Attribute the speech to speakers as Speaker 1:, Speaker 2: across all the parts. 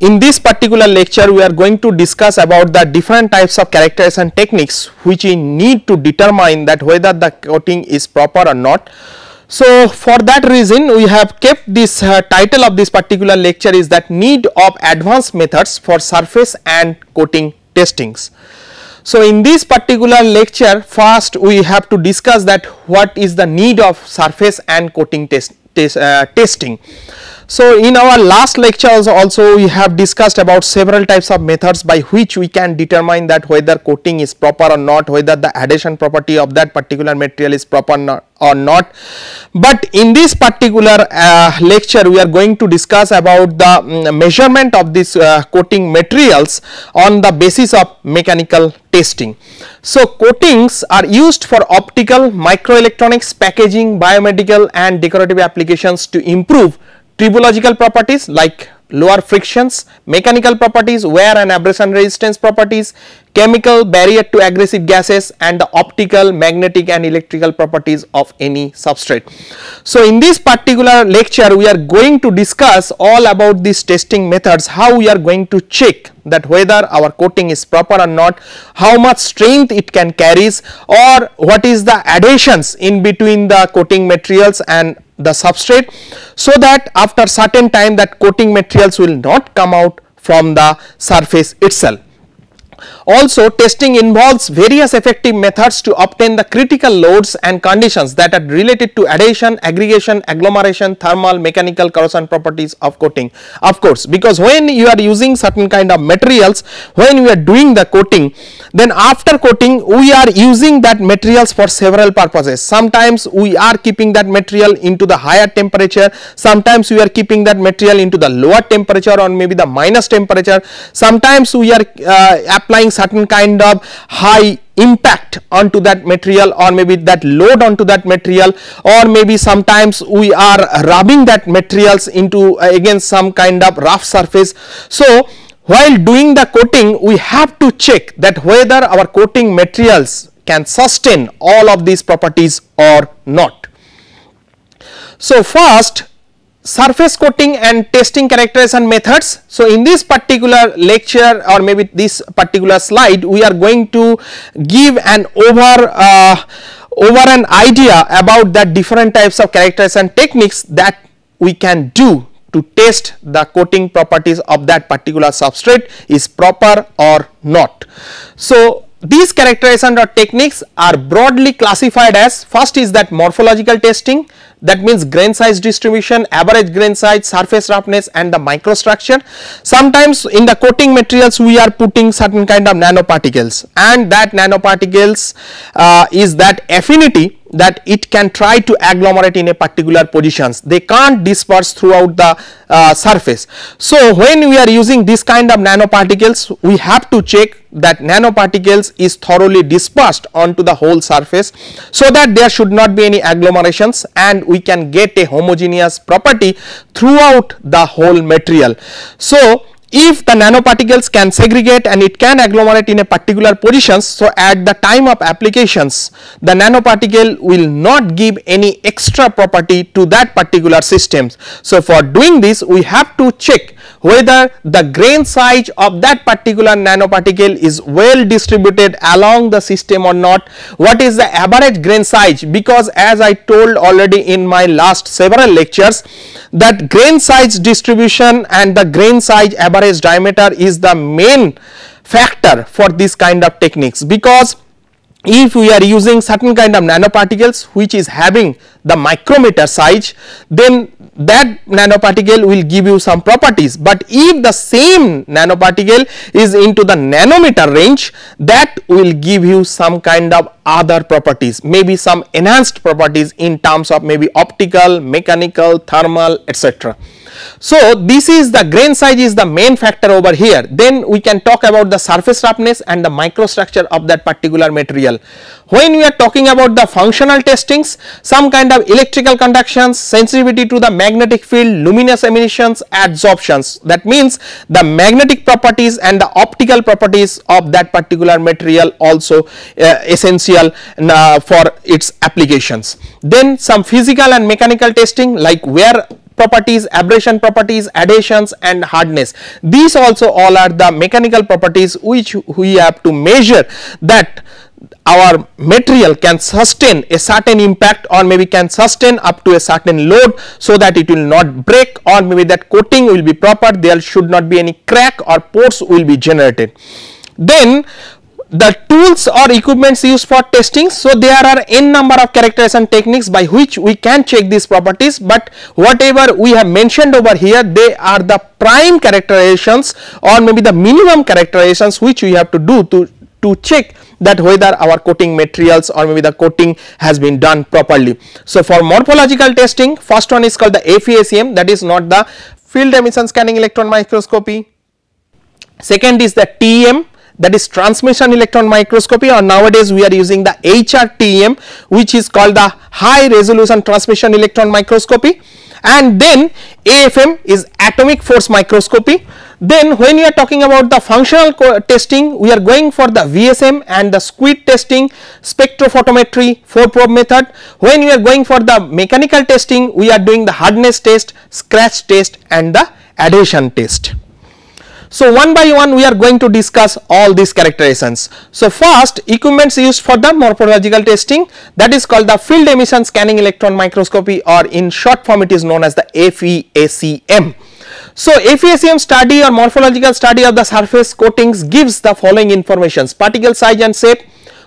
Speaker 1: in this particular lecture we are going to discuss about the different types of characterization techniques which we need to determine that whether the coating is proper or not. So, for that reason we have kept this uh, title of this particular lecture is that need of advanced methods for surface and coating testings. So, in this particular lecture first we have to discuss that what is the need of surface and coating test, test uh, testing. So, in our last lectures also we have discussed about several types of methods by which we can determine that whether coating is proper or not, whether the adhesion property of that particular material is proper or not. But in this particular uh, lecture we are going to discuss about the mm, measurement of this uh, coating materials on the basis of mechanical testing. So, coatings are used for optical, microelectronics, packaging, biomedical and decorative applications to improve tribological properties like lower frictions, mechanical properties, wear and abrasion resistance properties, chemical barrier to aggressive gases and the optical, magnetic and electrical properties of any substrate. So, in this particular lecture we are going to discuss all about these testing methods, how we are going to check that whether our coating is proper or not, how much strength it can carries or what is the adhesions in between the coating materials and the substrate so that after certain time that coating materials will not come out from the surface itself. Also testing involves various effective methods to obtain the critical loads and conditions that are related to adhesion, aggregation, agglomeration, thermal, mechanical corrosion properties of coating. Of course, because when you are using certain kind of materials, when we are doing the coating, then after coating we are using that materials for several purposes. Sometimes we are keeping that material into the higher temperature, sometimes we are keeping that material into the lower temperature or maybe the minus temperature, sometimes we are uh, applying certain kind of high impact onto that material or maybe that load onto that material or maybe sometimes we are rubbing that materials into uh, some kind of rough surface. So, while doing the coating we have to check that whether our coating materials can sustain all of these properties or not. So, first surface coating and testing characterization methods. So, in this particular lecture or maybe this particular slide we are going to give an over uh, over an idea about the different types of characterization techniques that we can do to test the coating properties of that particular substrate is proper or not. So, these characterization or techniques are broadly classified as first is that morphological testing that means grain size distribution, average grain size, surface roughness and the microstructure. Sometimes in the coating materials we are putting certain kind of nanoparticles and that nanoparticles uh, is that affinity that it can try to agglomerate in a particular positions they can't disperse throughout the uh, surface so when we are using this kind of nanoparticles we have to check that nanoparticles is thoroughly dispersed onto the whole surface so that there should not be any agglomerations and we can get a homogeneous property throughout the whole material so if the nanoparticles can segregate and it can agglomerate in a particular positions so at the time of applications the nanoparticle will not give any extra property to that particular systems so for doing this we have to check whether the grain size of that particular nanoparticle is well distributed along the system or not, what is the average grain size because as I told already in my last several lectures that grain size distribution and the grain size average diameter is the main factor for this kind of techniques because if we are using certain kind of nanoparticles which is having the micrometer size then that nanoparticle will give you some properties but if the same nanoparticle is into the nanometer range that will give you some kind of other properties maybe some enhanced properties in terms of maybe optical mechanical thermal etc so, this is the grain size is the main factor over here then we can talk about the surface roughness and the microstructure of that particular material. When we are talking about the functional testings some kind of electrical conductions, sensitivity to the magnetic field, luminous emissions, adsorptions that means the magnetic properties and the optical properties of that particular material also uh, essential uh, for its applications. Then some physical and mechanical testing like wear properties, abrasion properties, adhesions and hardness. These also all are the mechanical properties which we have to measure that our material can sustain a certain impact or maybe can sustain up to a certain load so that it will not break or maybe that coating will be proper there should not be any crack or pores will be generated. Then the tools or equipments used for testing. So, there are n number of characterization techniques by which we can check these properties, but whatever we have mentioned over here they are the prime characterizations or maybe the minimum characterizations which we have to do to, to check that whether our coating materials or maybe the coating has been done properly. So, for morphological testing first one is called the FESM that is not the field emission scanning electron microscopy, second is the TEM that is transmission electron microscopy or nowadays we are using the HRTM which is called the high resolution transmission electron microscopy and then AFM is atomic force microscopy. Then when we are talking about the functional testing we are going for the VSM and the squid testing spectrophotometry 4 probe method. When we are going for the mechanical testing we are doing the hardness test, scratch test and the adhesion test. So, one by one we are going to discuss all these characterizations. So, first equipments used for the morphological testing that is called the field emission scanning electron microscopy or in short form it is known as the FEACM. So, FEACM study or morphological study of the surface coatings gives the following informations particle size and shape,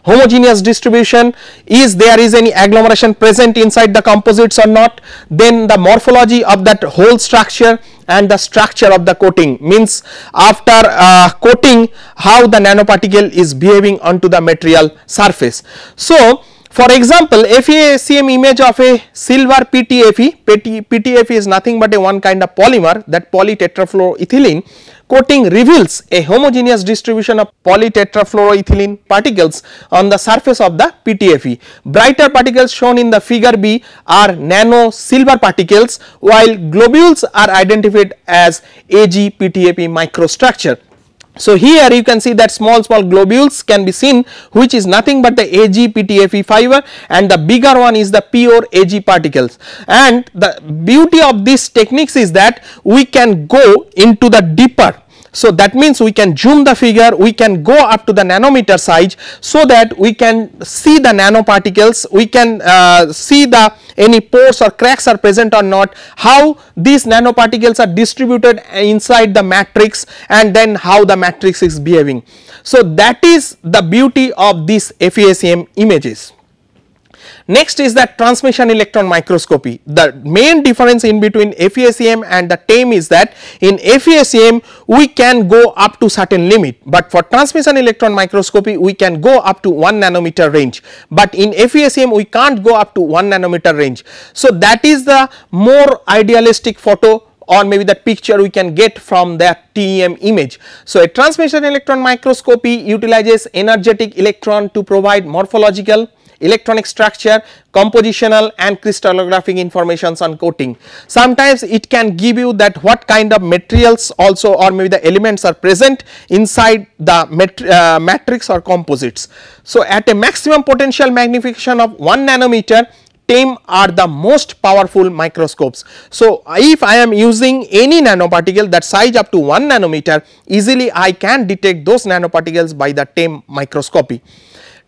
Speaker 1: homogeneous distribution is there is any agglomeration present inside the composites or not then the morphology of that whole structure and the structure of the coating means after uh, coating how the nanoparticle is behaving onto the material surface. So, for example, FeCM image of a silver PTFE, PTFE is nothing but a one kind of polymer that polytetrafluoroethylene coating reveals a homogeneous distribution of polytetrafluoroethylene particles on the surface of the PTFE. Brighter particles shown in the figure B are nano silver particles while globules are identified as AG PTFE microstructure. So, here you can see that small small globules can be seen which is nothing but the AgPTFE fiber and the bigger one is the pure Ag particles and the beauty of these techniques is that we can go into the deeper so, that means we can zoom the figure, we can go up to the nanometer size so that we can see the nanoparticles, we can uh, see the any pores or cracks are present or not, how these nanoparticles are distributed inside the matrix and then how the matrix is behaving. So, that is the beauty of these FESM images. Next is that transmission electron microscopy. The main difference in between FESEM and the TAME is that in FESEM we can go up to certain limit, but for transmission electron microscopy we can go up to 1 nanometer range, but in FESEM we can't go up to 1 nanometer range. So, that is the more idealistic photo or maybe that picture we can get from that TEM image. So, a transmission electron microscopy utilizes energetic electron to provide morphological electronic structure, compositional and crystallographic informations on coating. Sometimes it can give you that what kind of materials also or maybe the elements are present inside the mat uh, matrix or composites. So, at a maximum potential magnification of 1 nanometer TEM are the most powerful microscopes. So, if I am using any nanoparticle that size up to 1 nanometer easily I can detect those nanoparticles by the TEM microscopy.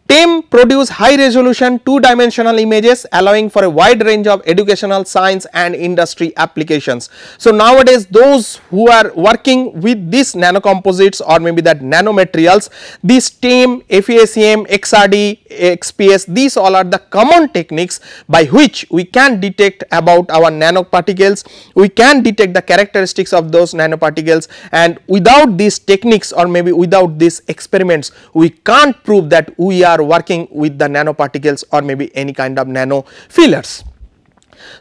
Speaker 1: TIM produce high resolution two dimensional images allowing for a wide range of educational science and industry applications. So, nowadays those who are working with these nanocomposites or maybe that nanomaterials, this TIM, FESEM, XRD, XPS these all are the common techniques by which we can detect about our nanoparticles, we can detect the characteristics of those nanoparticles and without these techniques or maybe without these experiments we can't prove that we are working with the nanoparticles or maybe any kind of nano fillers.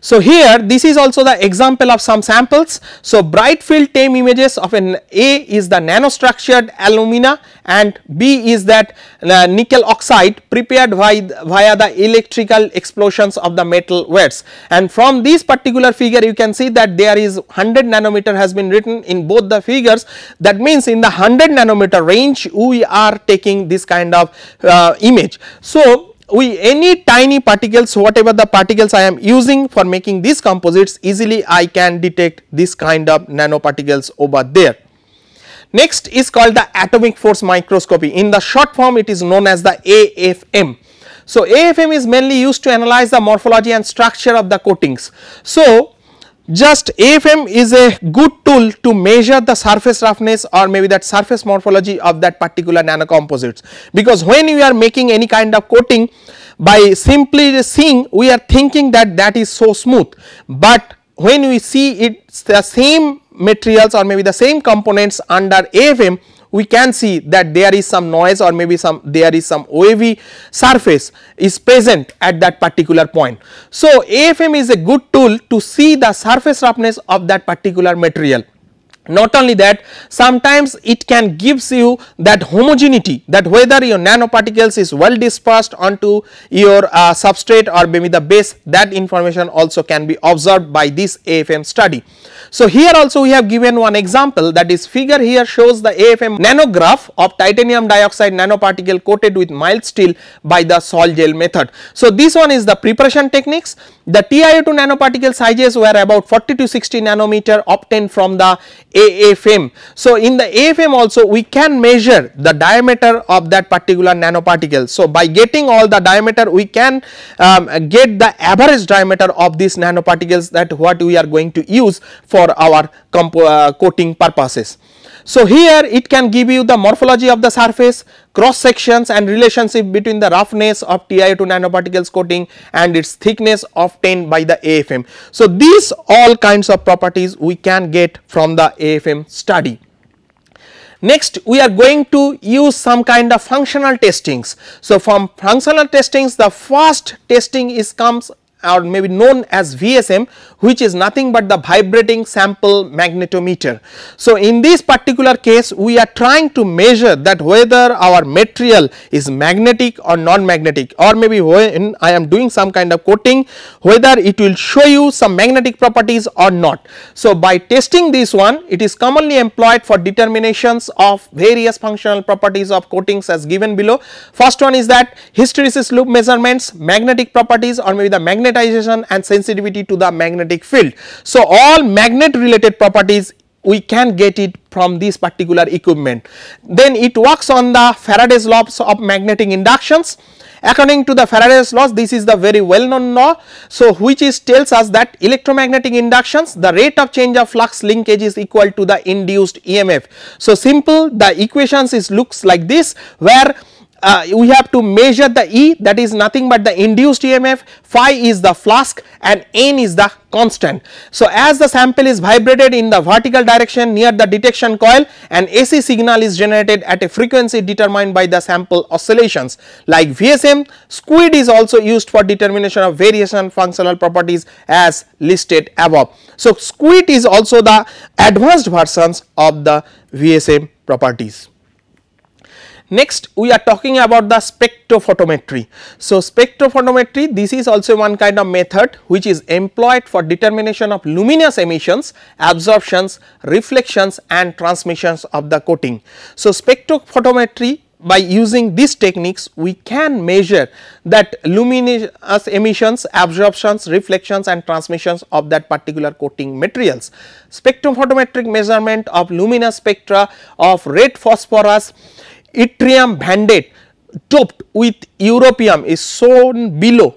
Speaker 1: So, here this is also the example of some samples. So, bright field tame images of an A is the nanostructured alumina and B is that uh, nickel oxide prepared by, via the electrical explosions of the metal wares. And from this particular figure you can see that there is 100 nanometer has been written in both the figures that means in the 100 nanometer range we are taking this kind of uh, image. So, we any tiny particles whatever the particles I am using for making these composites easily I can detect this kind of nanoparticles over there. Next is called the atomic force microscopy in the short form it is known as the AFM. So, AFM is mainly used to analyze the morphology and structure of the coatings. So, just AFM is a good tool to measure the surface roughness or maybe that surface morphology of that particular nanocomposites because when you are making any kind of coating by simply seeing we are thinking that that is so smooth but when we see it the same materials or maybe the same components under AFM we can see that there is some noise or maybe some there is some OAV surface is present at that particular point. So, AFM is a good tool to see the surface roughness of that particular material not only that, sometimes it can gives you that homogeneity that whether your nanoparticles is well dispersed onto your uh, substrate or maybe the base that information also can be observed by this AFM study. So, here also we have given one example that is figure here shows the AFM nanograph of titanium dioxide nanoparticle coated with mild steel by the sol gel method. So, this one is the preparation techniques. The TiO2 nanoparticle sizes were about 40 to 60 nanometer obtained from the AFM. So, in the AFM also we can measure the diameter of that particular nanoparticle. So, by getting all the diameter we can um, get the average diameter of these nanoparticles that what we are going to use for our uh, coating purposes. So, here it can give you the morphology of the surface, cross sections and relationship between the roughness of TiO2 nanoparticles coating and its thickness obtained by the AFM. So, these all kinds of properties we can get from the AFM study. Next, we are going to use some kind of functional testings. So, from functional testings, the first testing is comes or maybe known as VSM which is nothing but the vibrating sample magnetometer. So, in this particular case we are trying to measure that whether our material is magnetic or non-magnetic or maybe when I am doing some kind of coating whether it will show you some magnetic properties or not. So, by testing this one it is commonly employed for determinations of various functional properties of coatings as given below. First one is that hysteresis loop measurements, magnetic properties or maybe the magnet magnetization and sensitivity to the magnetic field. So, all magnet related properties we can get it from this particular equipment. Then it works on the Faraday's laws of magnetic inductions. According to the Faraday's laws, this is the very well known law. So, which is tells us that electromagnetic inductions, the rate of change of flux linkage is equal to the induced EMF. So, simple the equations is looks like this where uh, we have to measure the E that is nothing but the induced EMF, phi is the flask and N is the constant. So, as the sample is vibrated in the vertical direction near the detection coil an AC signal is generated at a frequency determined by the sample oscillations like VSM, SQUID is also used for determination of variation functional properties as listed above. So, SQUID is also the advanced versions of the VSM properties. Next we are talking about the spectrophotometry. So, spectrophotometry this is also one kind of method which is employed for determination of luminous emissions, absorptions, reflections and transmissions of the coating. So, spectrophotometry by using these techniques we can measure that luminous emissions, absorptions, reflections and transmissions of that particular coating materials. Spectrophotometric measurement of luminous spectra of red phosphorus yttrium bandate doped with europium is shown below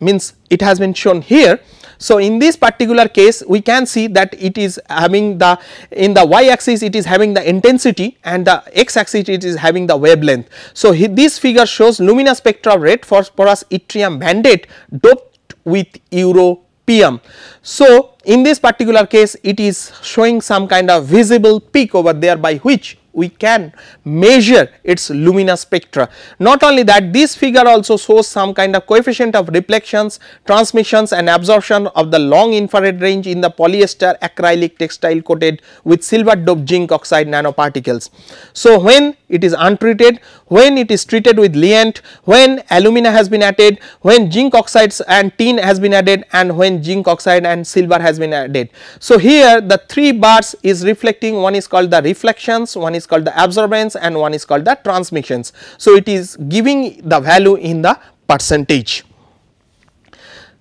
Speaker 1: means it has been shown here. So, in this particular case we can see that it is having the in the y axis it is having the intensity and the x axis it is having the wavelength. So, he, this figure shows lumina spectra of for porous yttrium bandate doped with europium. So, in this particular case it is showing some kind of visible peak over there by which we can measure its lumina spectra. Not only that this figure also shows some kind of coefficient of reflections, transmissions and absorption of the long infrared range in the polyester acrylic textile coated with silver doped zinc oxide nanoparticles. So, when it is untreated when it is treated with liant, when alumina has been added, when zinc oxides and tin has been added and when zinc oxide and silver has been added. So, here the three bars is reflecting one is called the reflections, one is called the absorbance and one is called the transmissions. So, it is giving the value in the percentage.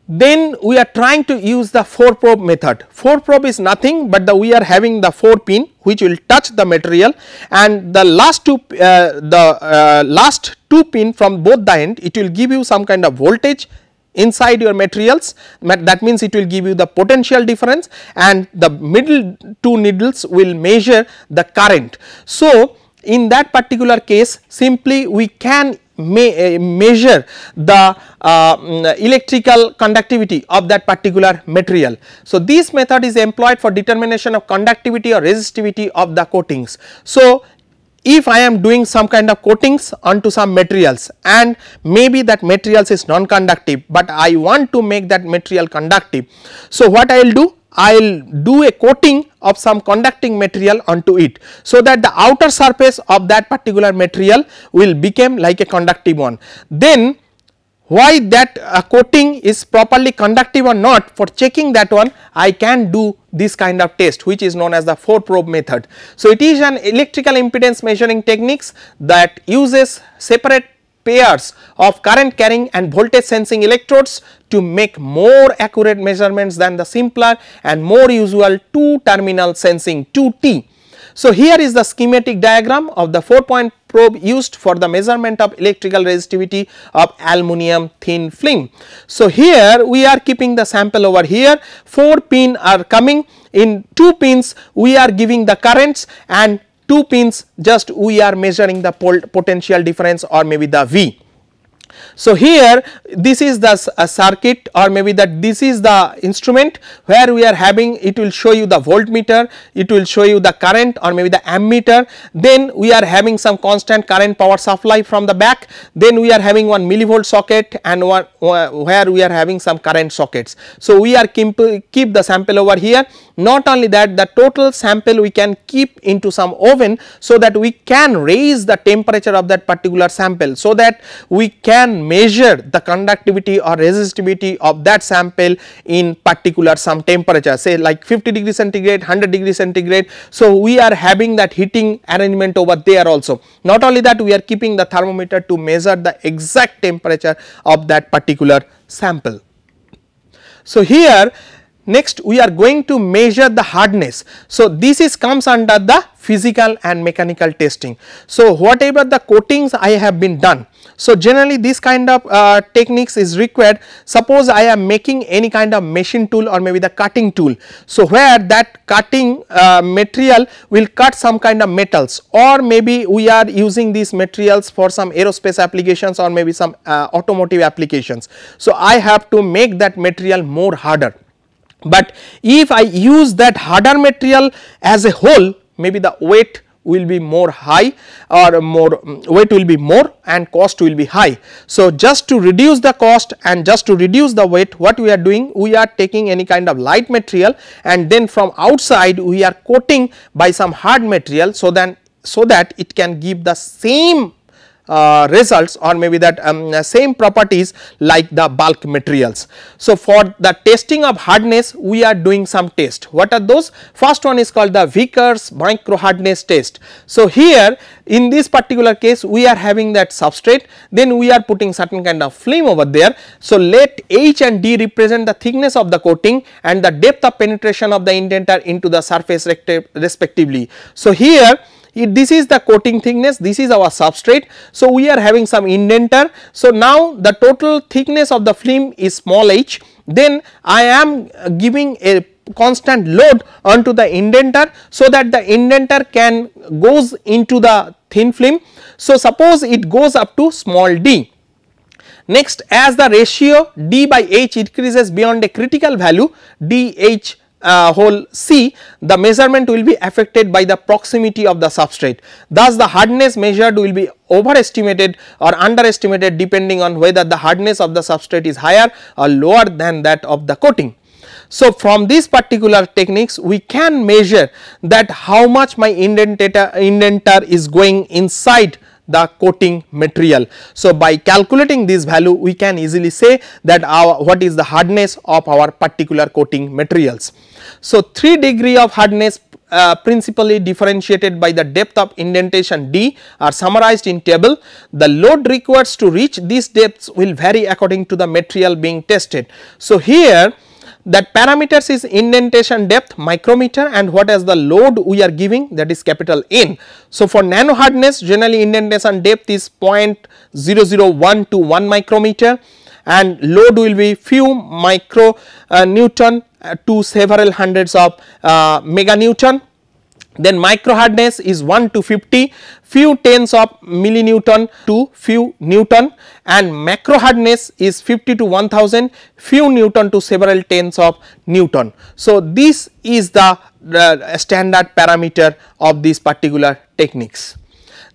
Speaker 1: Then we are trying to use the 4 probe method. 4 probe is nothing but the we are having the 4 pin which will touch the material and the last two uh, the uh, last two pin from both the end it will give you some kind of voltage inside your materials that means it will give you the potential difference and the middle two needles will measure the current. So, in that particular case simply we can Eh, measure the uh, mm, electrical conductivity of that particular material. So, this method is employed for determination of conductivity or resistivity of the coatings. So, if I am doing some kind of coatings onto some materials and maybe that materials is non-conductive, but I want to make that material conductive. So, what I will do? I will do a coating of some conducting material onto it. So, that the outer surface of that particular material will become like a conductive one. Then why that uh, coating is properly conductive or not for checking that one I can do this kind of test which is known as the 4 probe method. So, it is an electrical impedance measuring techniques that uses separate pairs of current carrying and voltage sensing electrodes to make more accurate measurements than the simpler and more usual two terminal sensing 2T. So, here is the schematic diagram of the 4 point probe used for the measurement of electrical resistivity of aluminum thin film. So, here we are keeping the sample over here 4 pin are coming in 2 pins we are giving the currents and two pins just we are measuring the potential difference or maybe the V. So, here this is the circuit or maybe that this is the instrument where we are having it will show you the voltmeter, it will show you the current or maybe the ammeter, then we are having some constant current power supply from the back, then we are having one millivolt socket and one where we are having some current sockets. So, we are keep, keep the sample over here not only that the total sample we can keep into some oven so that we can raise the temperature of that particular sample so that we can measure the conductivity or resistivity of that sample in particular some temperature say like 50 degree centigrade 100 degree centigrade. So, we are having that heating arrangement over there also not only that we are keeping the thermometer to measure the exact temperature of that particular sample. So, here Next we are going to measure the hardness. So, this is comes under the physical and mechanical testing. So, whatever the coatings I have been done. So, generally this kind of uh, techniques is required suppose I am making any kind of machine tool or maybe the cutting tool. So, where that cutting uh, material will cut some kind of metals or maybe we are using these materials for some aerospace applications or maybe some uh, automotive applications. So, I have to make that material more harder. But if I use that harder material as a whole maybe the weight will be more high or more mm, weight will be more and cost will be high. So, just to reduce the cost and just to reduce the weight what we are doing we are taking any kind of light material and then from outside we are coating by some hard material so then so that it can give the same uh, results or maybe that um, uh, same properties like the bulk materials. So, for the testing of hardness we are doing some test. What are those? First one is called the Vickers micro hardness test. So, here in this particular case we are having that substrate then we are putting certain kind of film over there. So, let H and D represent the thickness of the coating and the depth of penetration of the indenter into the surface respectively. So, here this is the coating thickness, this is our substrate. So, we are having some indenter. So, now the total thickness of the film is small h, then I am giving a constant load onto the indenter so that the indenter can goes into the thin film. So, suppose it goes up to small d. Next as the ratio d by h increases beyond a critical value d h uh, hole C, the measurement will be affected by the proximity of the substrate. Thus, the hardness measured will be overestimated or underestimated depending on whether the hardness of the substrate is higher or lower than that of the coating. So, from these particular techniques we can measure that how much my indentator, indenter is going inside the coating material. So, by calculating this value we can easily say that our what is the hardness of our particular coating materials. So, 3 degree of hardness uh, principally differentiated by the depth of indentation D are summarized in table. The load required to reach these depths will vary according to the material being tested. So, here that parameters is indentation depth micrometer and what is the load we are giving that is capital N. So, for nano hardness generally indentation depth is 0.001 to 1 micrometer and load will be few micro uh, Newton uh, to several hundreds of uh, mega Newton then micro hardness is 1 to 50, few tens of millinewton to few newton and macro hardness is 50 to 1000, few newton to several tens of newton. So, this is the uh, standard parameter of these particular techniques.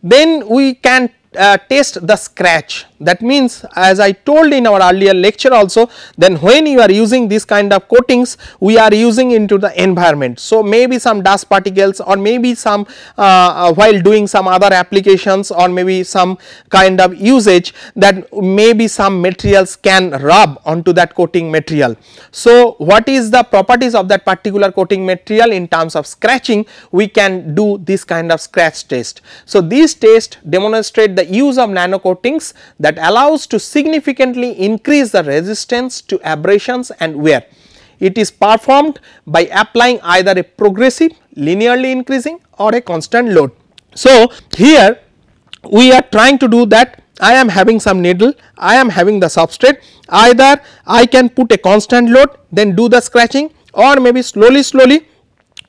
Speaker 1: Then we can uh, the scratch. That means as I told in our earlier lecture also then when you are using this kind of coatings we are using into the environment. So, maybe some dust particles or maybe some uh, uh, while doing some other applications or maybe some kind of usage that maybe some materials can rub onto that coating material. So, what is the properties of that particular coating material in terms of scratching we can do this kind of scratch test. So, these tests demonstrate the the use of nano coatings that allows to significantly increase the resistance to abrasions and wear. It is performed by applying either a progressive linearly increasing or a constant load. So, here we are trying to do that I am having some needle, I am having the substrate either I can put a constant load then do the scratching or maybe slowly slowly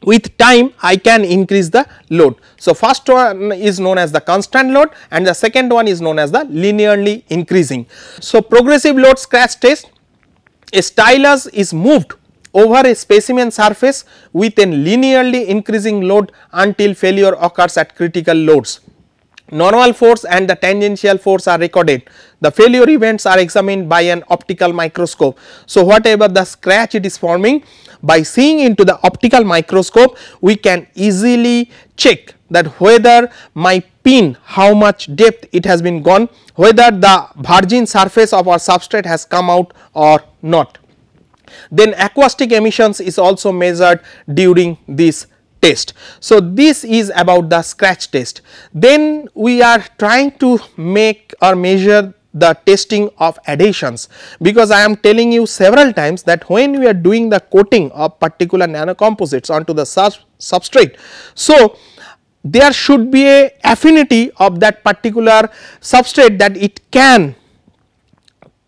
Speaker 1: with time I can increase the load. So, first one is known as the constant load and the second one is known as the linearly increasing. So, progressive load scratch test a stylus is moved over a specimen surface with a linearly increasing load until failure occurs at critical loads normal force and the tangential force are recorded. The failure events are examined by an optical microscope. So, whatever the scratch it is forming by seeing into the optical microscope we can easily check that whether my pin how much depth it has been gone whether the virgin surface of our substrate has come out or not. Then acoustic emissions is also measured during this test. So, this is about the scratch test. Then we are trying to make or measure the testing of adhesions because I am telling you several times that when we are doing the coating of particular nanocomposites onto the sub substrate. So, there should be a affinity of that particular substrate that it can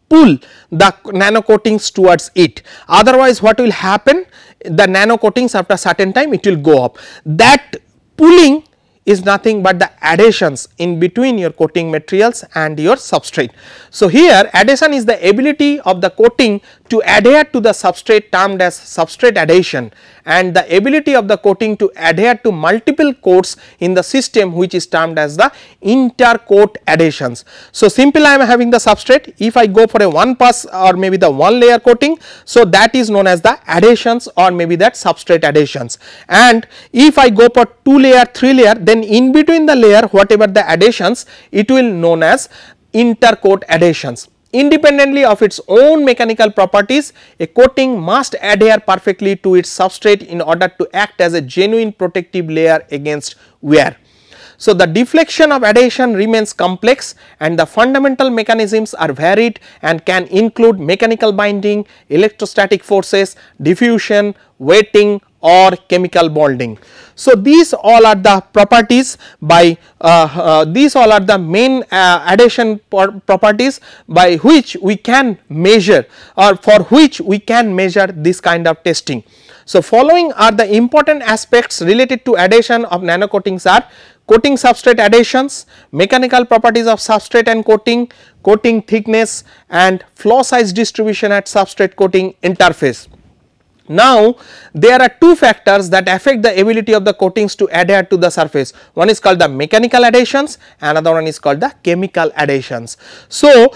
Speaker 1: pull the nano coatings towards it otherwise what will happen the nano coatings after certain time it will go up that pulling is nothing but the adhesions in between your coating materials and your substrate. So, here adhesion is the ability of the coating to adhere to the substrate termed as substrate adhesion and the ability of the coating to adhere to multiple coats in the system which is termed as the intercoat adhesions. So, simple I am having the substrate if I go for a one pass or maybe the one layer coating. So, that is known as the adhesions or maybe that substrate adhesions and if I go for two layer three layer then in between the layer whatever the adhesions it will known as intercoat adhesions Independently of its own mechanical properties, a coating must adhere perfectly to its substrate in order to act as a genuine protective layer against wear. So, the deflection of adhesion remains complex and the fundamental mechanisms are varied and can include mechanical binding, electrostatic forces, diffusion, wetting, or chemical bonding. So, these all are the properties by uh, uh, these all are the main uh, addition properties by which we can measure or for which we can measure this kind of testing. So, following are the important aspects related to addition of nano coatings are coating substrate adhesions, mechanical properties of substrate and coating, coating thickness and flow size distribution at substrate coating interface. Now, there are two factors that affect the ability of the coatings to adhere to the surface. One is called the mechanical adhesions, another one is called the chemical adhesions. So,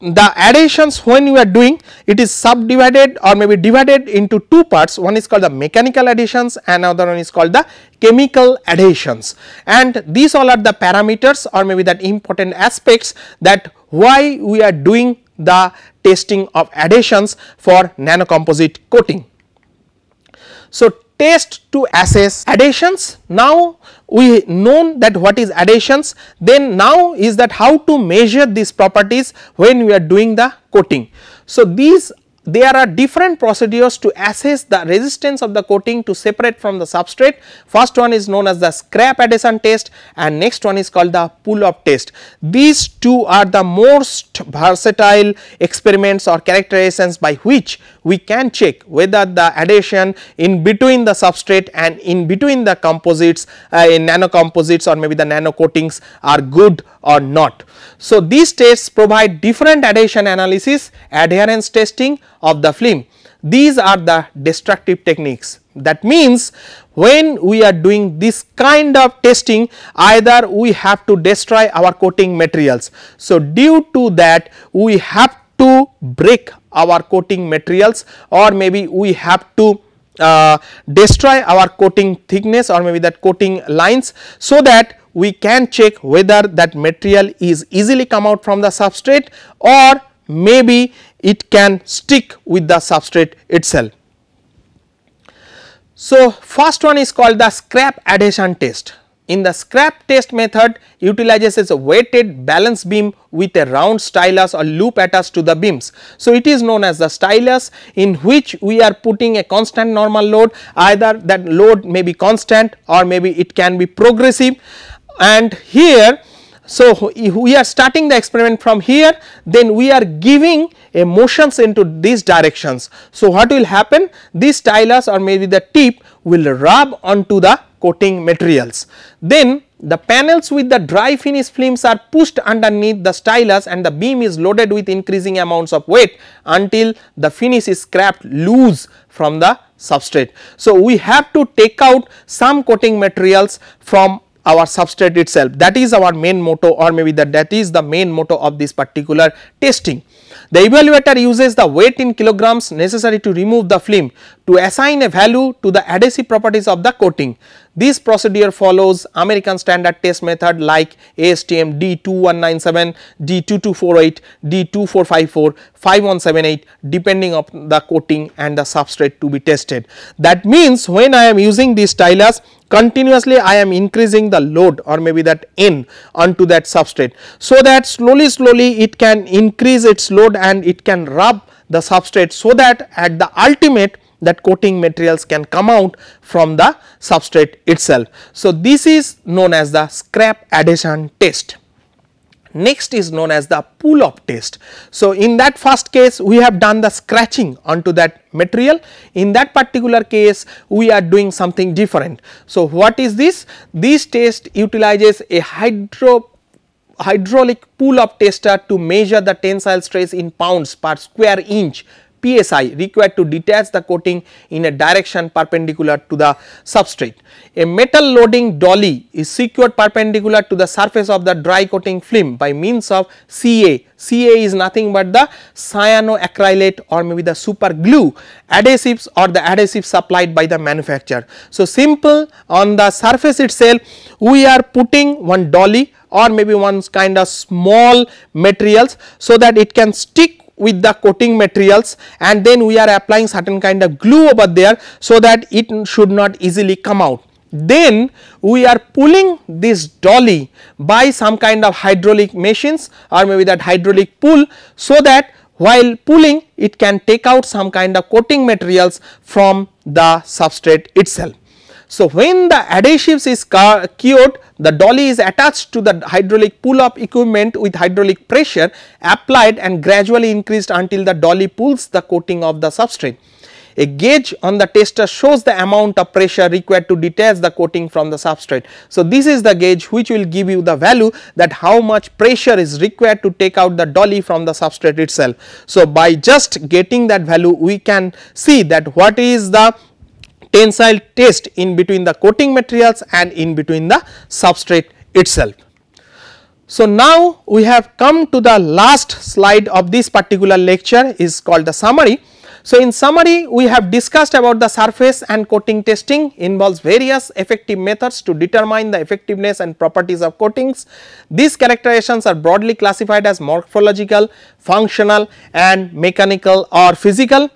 Speaker 1: the adhesions when you are doing it is subdivided or maybe divided into two parts one is called the mechanical adhesions another one is called the chemical adhesions and these all are the parameters or maybe that important aspects that why we are doing the testing of adhesions for nanocomposite coating. So, test to assess adhesions. Now, we known that what is adhesions. then now is that how to measure these properties when we are doing the coating. So, these there are different procedures to assess the resistance of the coating to separate from the substrate. First one is known as the scrap adhesion test and next one is called the pull-up test. These two are the most versatile experiments or characterizations by which we can check whether the adhesion in between the substrate and in between the composites uh, in nanocomposites or maybe the nano coatings are good or not. So, these tests provide different adhesion analysis adherence testing of the film. These are the destructive techniques that means when we are doing this kind of testing either we have to destroy our coating materials. So, due to that we have to break our coating materials or maybe we have to uh, destroy our coating thickness or maybe that coating lines so that we can check whether that material is easily come out from the substrate or maybe it can stick with the substrate itself. So, first one is called the scrap adhesion test. In the scrap test method utilizes a weighted balance beam with a round stylus or loop attached to the beams. So, it is known as the stylus in which we are putting a constant normal load either that load may be constant or maybe it can be progressive and here so we are starting the experiment from here then we are giving a motions into these directions. So what will happen this stylus or maybe the tip will rub onto the coating materials. Then the panels with the dry finish films are pushed underneath the stylus and the beam is loaded with increasing amounts of weight until the finish is scrapped loose from the substrate. So we have to take out some coating materials from our substrate itself that is our main motto or maybe that that is the main motto of this particular testing. The evaluator uses the weight in kilograms necessary to remove the film to assign a value to the adhesive properties of the coating. This procedure follows American standard test method like ASTM D2197, D2248, D2454, 5178 depending on the coating and the substrate to be tested. That means when I am using this stylus continuously I am increasing the load or maybe that N onto that substrate. So that slowly slowly it can increase its load and it can rub the substrate so that at the ultimate that coating materials can come out from the substrate itself. So, this is known as the scrap adhesion test. Next is known as the pull up test. So, in that first case we have done the scratching onto that material. In that particular case we are doing something different. So, what is this? This test utilizes a hydro hydraulic pull up tester to measure the tensile stress in pounds per square inch PSI required to detach the coating in a direction perpendicular to the substrate. A metal loading dolly is secured perpendicular to the surface of the dry coating film by means of CA. CA is nothing but the cyanoacrylate or maybe the super glue adhesives or the adhesive supplied by the manufacturer. So, simple on the surface itself we are putting one dolly or maybe one kind of small materials so that it can stick with the coating materials and then we are applying certain kind of glue over there so that it should not easily come out. Then we are pulling this dolly by some kind of hydraulic machines or maybe that hydraulic pull so that while pulling it can take out some kind of coating materials from the substrate itself. So, when the adhesives is cured the dolly is attached to the hydraulic pull up equipment with hydraulic pressure applied and gradually increased until the dolly pulls the coating of the substrate. A gauge on the tester shows the amount of pressure required to detach the coating from the substrate. So, this is the gauge which will give you the value that how much pressure is required to take out the dolly from the substrate itself. So, by just getting that value we can see that what is the tensile test in between the coating materials and in between the substrate itself. So, now we have come to the last slide of this particular lecture is called the summary. So, in summary we have discussed about the surface and coating testing involves various effective methods to determine the effectiveness and properties of coatings. These characterizations are broadly classified as morphological, functional and mechanical or physical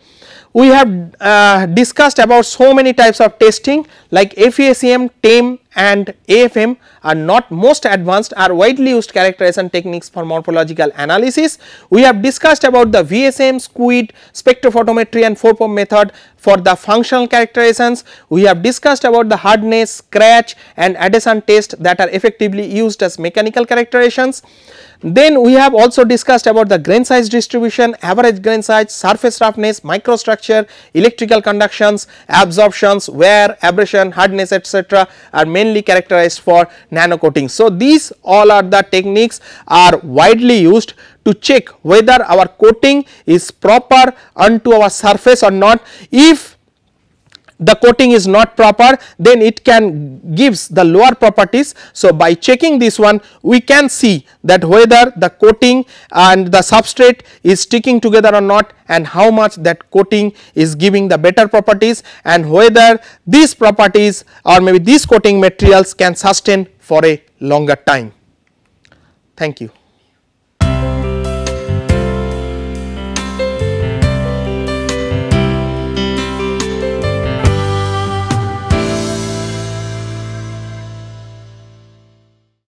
Speaker 1: we have uh, discussed about so many types of testing like FACM, TAME, and AFM are not most advanced are widely used characterization techniques for morphological analysis. We have discussed about the VSM, SQUID, spectrophotometry and 4 pump method for the functional characterizations. We have discussed about the hardness, scratch and adhesion test that are effectively used as mechanical characterizations. Then we have also discussed about the grain size distribution, average grain size, surface roughness, microstructure, electrical conductions, absorptions, wear, abrasion, hardness etc. are many mainly characterized for nano coating. So, these all are the techniques are widely used to check whether our coating is proper unto our surface or not. If the coating is not proper then it can gives the lower properties. So, by checking this one we can see that whether the coating and the substrate is sticking together or not and how much that coating is giving the better properties and whether these properties or maybe these coating materials can sustain for a longer time. Thank you.